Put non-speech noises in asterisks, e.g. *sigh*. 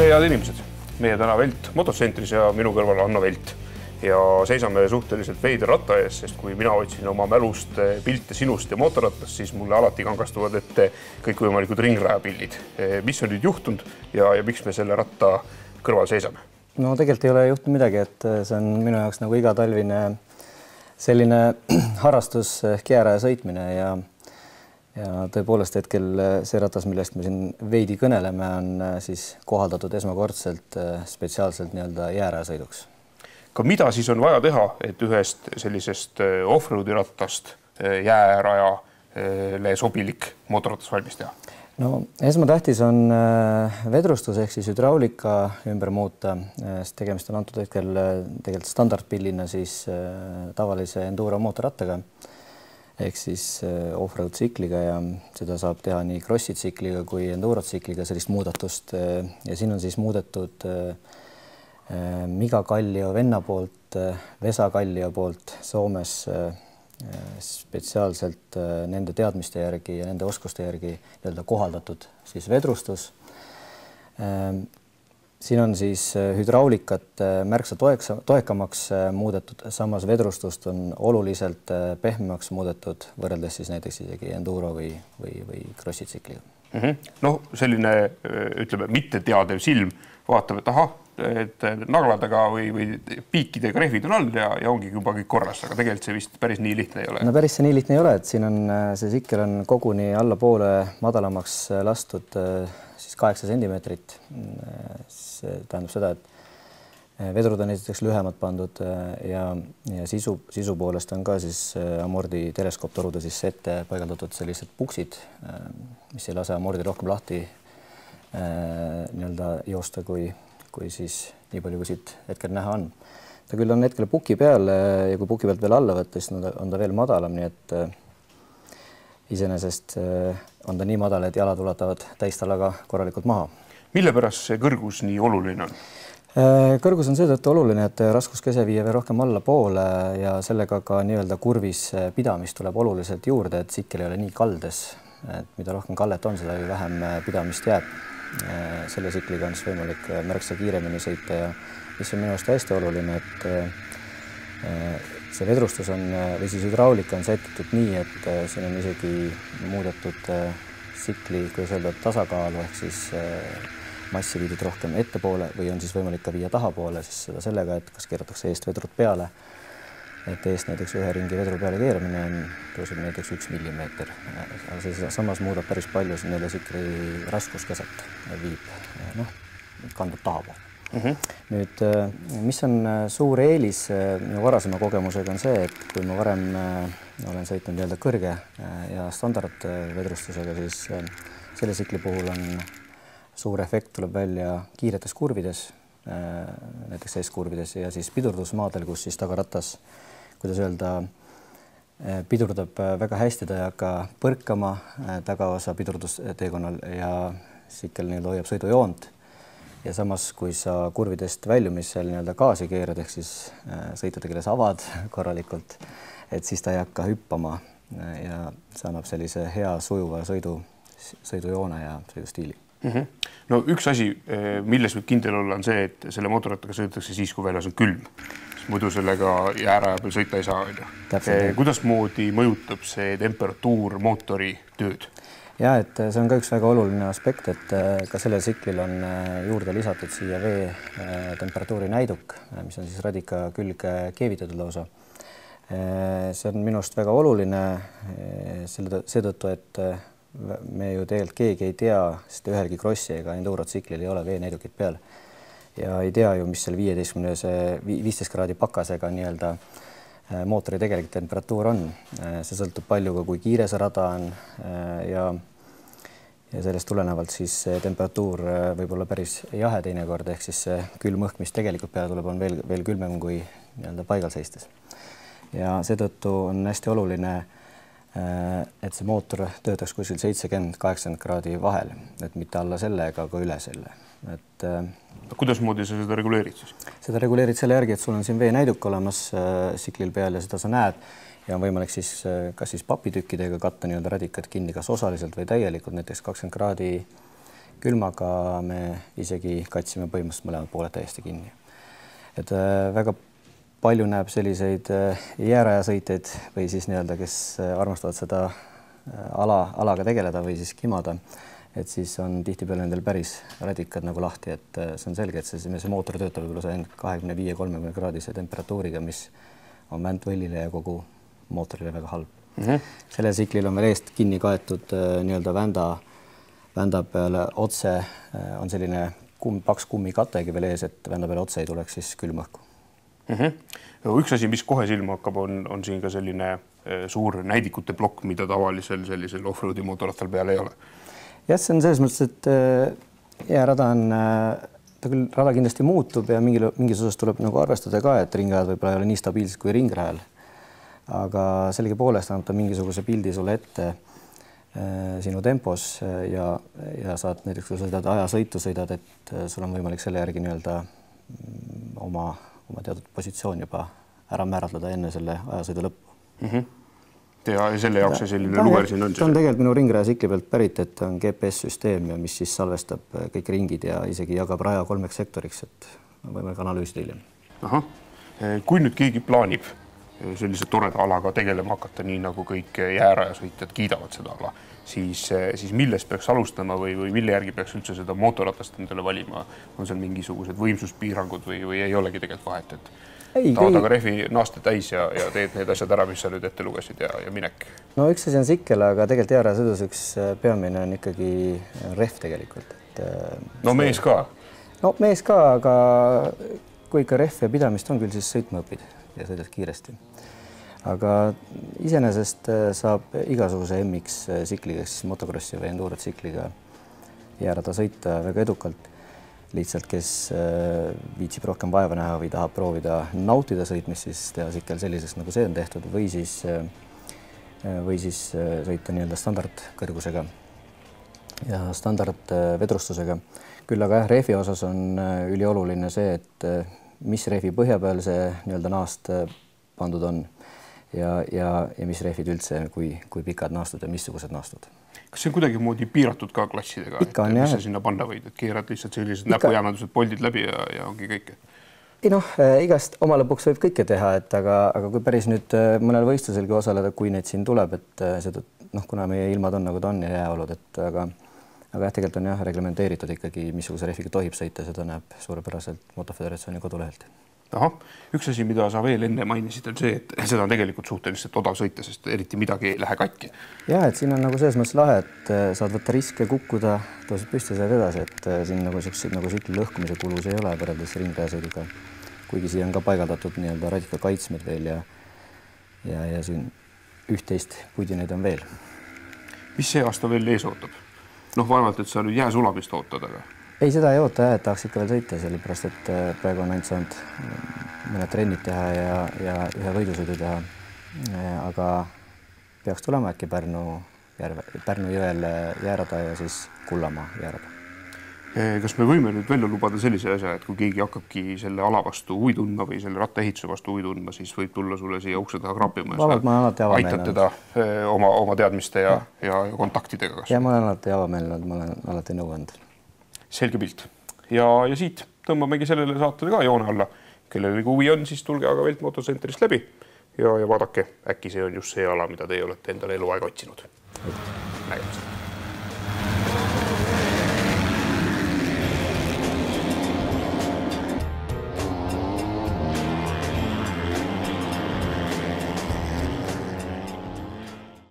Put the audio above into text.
tere, head inimesed! meie täna Velt mototsentris ja minu kõrval Anno Velt ja seisame suhteliselt veider ratta ees, sest kui mina otsin oma mälust eh, pilte sinust ja mootorrattast, siis mulle alati kangastuvad ette kõikvõimalikud ringrajapildid. Eh, mis on nüüd juhtunud ja, ja miks me selle ratta kõrval seisame? no tegelikult ei ole juhtunud midagi, et eh, see on minu jaoks nagu igatalvine selline *clears throat* harrastus ehk jääraja sõitmine ja ja tõepoolest hetkel äh, see ratas, millest me siin veidi kõneleme, on äh, siis kohaldatud esmakordselt äh, spetsiaalselt nii-öelda jäärajasõiduks. ka mida siis on vaja teha, et ühest sellisest off-road'i rattast jäärajale sobilik mootorratas valmis teha? no esmatähtis on vedrustus ehk siis hüdraulika ümber muuta, sest tegemist on antud hetkel tegelikult standardpillina siis tavalise enduro mootorrattaga ehk siis äh, off-road tsikliga ja seda saab teha nii Krossi tsikliga kui Enduro tsikliga, sellist muudatust äh, ja siin on siis muudetud äh, Miga Kallio venna poolt, Vesa Kallio poolt Soomes spetsiaalselt nende teadmiste järgi ja nende oskuste järgi nii-öelda kohaldatud siis vedrustus siin on siis äh, hüdraulikat äh, märksa toeks, toekamaks äh, muudetud, samas vedrustust on oluliselt pehmemaks muudetud, võrreldes siis näiteks isegi enduro või, või, või krossi tsikliga mm -hmm.. noh, selline ütleme, mitte teadev silm vaatab, et ahah et nagladega või, või piikidega rehvid on all ja, ja ongi juba kõik korras, aga tegelikult see vist päris nii lihtne ei ole. no päris see nii lihtne ei ole, et siin on, see sikkel on koguni allapoole madalamaks äh, lastud äh, siis kaheksa sentimeetrit. see tähendab seda, et äh, vedrud on esiteks lühemad pandud ja, ja sisu, sisu poolest on ka siis amordi teleskooptorude sisse ette paigaldatud sellised puksid, mis ei lase amordil rohkem lahti nii-öelda joosta, kui, kui siis nii palju, kui siit hetkel näha on. ta küll on hetkel puki peal äh, ja kui puki pealt veel alla võtta, siis on ta veel madalam, nii et äh, iseenesest äh, on ta nii madal, et jalad ulatavad täistalaga korralikult maha. mille pärast see kõrgus nii oluline on? kõrgus on seetõttu oluline, et raskuskese viia veel rohkem allapoole ja sellega ka nii-öelda kurvis pidamist tuleb oluliselt juurde, et sikkel ei ole nii kaldes, et mida rohkem kallet on, seda vähem pidamist jääb Äh, selle tsikliga on siis võimalik äh, märksa kiiremini sõita ja mis on minu arust hästi oluline, et äh, see vedrustus on või siis hüdraulika on sätitud nii, et siin on isegi muudetud tsikli, kuidas öelda, tasakaalu ehk siis massi viidud rohkem ettepoole või on siis võimalik ka viia tahapoole siis seda sellega, et kas keeratakse eestvedrud peale et eest näiteks ühe ringi vedru peale keeramine on, tõuseb näiteks üks millimeeter. aga see samas muudab päris palju neljasikri raskuskeset, viib noh, kandub taha mm. -hmm. nüüd, äh, mis on äh, suur eelis äh, minu varasema kogemusega, on see, et kui ma varem olen sõitnud nii-öelda kõrge ja standardvedrustusega, siis selle tsikli puhul on suur efekt tuleb välja kiiretes kurvides Äh, näiteks eeskurvides ja siis pidurdusmaadel, kus siis tagaratas, kuidas öelda, äh, pidurdab äh, väga hästi, ta ei hakka põrkama tagaosa pidurdusteekonnal ja sikel nii-öelda hoiab sõidujoont. ja samas, kui sa kurvidest väljumisel nii-öelda gaasi keerad ehk siis sõitjatekeeles avad *laughs* korralikult, et siis ta ei hakka hüppama ja see annab sellise hea sujuva sõidu, sõidujoone ja sõidustiili mm. -hmm. no üks asi, eh, milles võib kindel olla, on see, et selle mootorrattaga sõidetakse siis, kui väljas on külm, muidu sellega jääraja peal sõita ei saa, onju. Eh, kuidasmoodi mõjutab see temperatuur mootori tööd? ja et eh, see on ka üks väga oluline aspekt, et ka sellel tsiklil on juurde lisatud siia vee temperatuuri näiduk, mis on siis radika külge keevitatud lausa see on minu arust väga oluline selle seetõttu, et me ju tegelikult keegi ei tea, sest ühelgi Krossi ega endurotsiklil ei ole veeneedukit peal. ja ei tea ju, mis seal viieteistkümnes, viisteist kraadi pakasega nii-öelda äh, mootori tegelik temperatuur on. Äh, see sõltub palju ka, kui kiire see rada on äh, ja, ja sellest tulenevalt siis temperatuur võib olla päris jahe teinekord, ehk siis see külm õhk, mis tegelikult peale tuleb, on veel, veel külmem kui nii-öelda paigal seistes. ja seetõttu on hästi oluline äh, Äh, et see mootor töötaks kuskil seitsekümmend, kaheksakümmend kraadi vahel, et mitte alla selle ega ka üle selle, et. Äh, kuidasmoodi sa seda reguleerid siis? seda reguleerid selle järgi, et sul on siin veenäiduk olemas tsiklil äh, peal ja seda sa näed ja on võimalik siis kas siis papitükkidega katta nii-öelda radikad kinni, kas osaliselt või täielikult, näiteks kakskümmend kraadi külmaga me isegi katsime põhimõtteliselt mõlemad pooled täiesti kinni. et väga palju näeb selliseid äh, jäärajasõiteid või siis nii-öelda, kes äh, armastavad seda äh, ala, alaga tegeleda või siis kimada, et siis on tihtipeale nendel päris radikad nagu lahti, et see on selge, et see, see mootor töötab võib-olla see kahekümne viie, kolmekümne kraadise temperatuuriga, mis on vänt võllile ja kogu mootorile väga halb mm. -hmm. sellel tsiklil on veel eest kinni kaetud nii-öelda vända, vända peale otse on selline kumm, paks kummikategi veel ees, et vända peale otse ei tuleks siis külm õhku mm. -hmm. üks asi, mis kohe silma hakkab, on, on siin ka selline eh, suur näidikute plokk, mida tavalisel sellisel off-road'i mootorrattal peal ei ole. jah, see on selles mõttes, et eh, jääradar on eh, ta küll, rada kindlasti muutub ja mingil, mingis osas tuleb nagu arvestada ka, et ringrajad võib-olla ei ole nii stabiilsed kui ringrajal. aga sellegipoolest annab ta mingisuguse pildi sulle ette äh, sinu tempos ja, ja saad näiteks, kui sa sõidad ajasõitu, sõidad, et sul on võimalik selle järgi nii-öelda mm, oma oma teatud positsioon juba ära määratleda enne selle ajasõidu lõppu mm. -hmm ja selle jaoks see selline ja, luger siin on? ta on tegelikult minu ringrajas ikka pealt pärit, et on GPS-süsteem ja mis siis salvestab äh, kõik ringid ja isegi jagab raja kolmeks sektoriks, et võime ka analüüsida hiljem. ahah, äh, kui nüüd keegi plaanib äh, sellise toreda alaga tegelema hakata, nii nagu kõik jäärajasõitjad kiidavad seda ala siis, eh, siis millest peaks alustama või, või mille järgi peaks üldse seda mootorratast endale valima, on seal mingisugused võimsuspiirangud või, või ei olegi tegelikult vahet, et ei, taad aga rehvi naaste täis ja, ja teed need asjad ära, mis sa nüüd ette lugesid ja, ja minek. no üks asi on sikkel, aga tegelikult jaerasõidus üks eh, peamine on ikkagi rehv tegelikult, et. Eh, no mees ka. no mees ka, aga kui ikka rehv ja pidamist on küll, siis sõitma õpid ja sõidad kiiresti aga iseenesest äh, saab igasuguse MX äh, tsikliga, siis motokrossi või enduro tsikliga jääda sõita väga edukalt. lihtsalt, kes äh, viitsib rohkem vaeva näha või tahab proovida nautida sõitmist, siis teha sikel selliseks, nagu see on tehtud või siis, või siis sõita nii-öelda standardkõrgusega ja standardvedrustusega. küll aga jah, rehvi osas on ülioluline see, et mis rehvi põhja peal see nii-öelda naast pandud on ja, ja, ja mis rehvid üldse, kui, kui pikad naastud ja missugused naastud. kas see on kuidagimoodi piiratud ka klassidega? ikka on jah. mis sa sinna panna võid, et keerad lihtsalt sellised ikka... näpujäämendused, poldid läbi ja, ja ongi kõik? ei noh, äh, igast oma lõbuks võib kõike teha, et aga, aga kui päris nüüd äh, mõnel võistluselgi osaleda, kui neid siin tuleb, et äh, seda noh, kuna meie ilmad on nagu ta on ja jääolud, et aga aga jah, tegelikult on jah reglementeeritud ikkagi, missuguse rehviga tohib sõita, seda näeb suurepäraselt Motoföderatsiooni kodulehelt ahah, üks asi, mida sa veel enne mainisid, on see, et seda on tegelikult suhteliselt odav sõita, sest eriti midagi ei lähe katki. ja et siin on nagu selles mõttes lahe, et äh, saad võtta riske, kukkuda, tõused püsti, saad edasi, et äh, siin nagu siukseid nagu sükli lõhkumise kulus ei ole võrreldes ringrajasõiduga. kuigi siia on ka paigaldatud nii-öelda radikakaitsmed veel ja ja, ja siin üht-teist pudinaid on veel. mis see aasta veel ees ootab? noh, vaevalt, et sa nüüd jääsulamist ootad, aga ei, seda ei oota jah, et tahaks ikka veel sõita, sellepärast et äh, praegu on ainult saanud äh, mõned trennid teha ja, ja ühe võidusõidu teha. Äh, aga peaks tulema äkki Pärnu järve, Pärnu jõel jäärada ja siis Kullamaa jäärada. kas me võime nüüd välja lubada sellise asja, et kui keegi hakkabki selle ala vastu huvi tundma või selle rattaehituse vastu huvi tundma, siis võib tulla sulle siia ukse taha krapima ja Vabalt, sa aitad teda oma, oma teadmiste ja, ja, ja kontaktidega? ja ma olen alati avameelne olnud, ma olen alati nõu andnud selge pilt. ja, ja siit tõmbamegi sellele saatele ka joone alla. kellel huvi on, siis tulge aga Velt Motocentrist läbi ja, ja vaadake, äkki see on just see ala, mida teie olete endale eluaeg otsinud. nägemist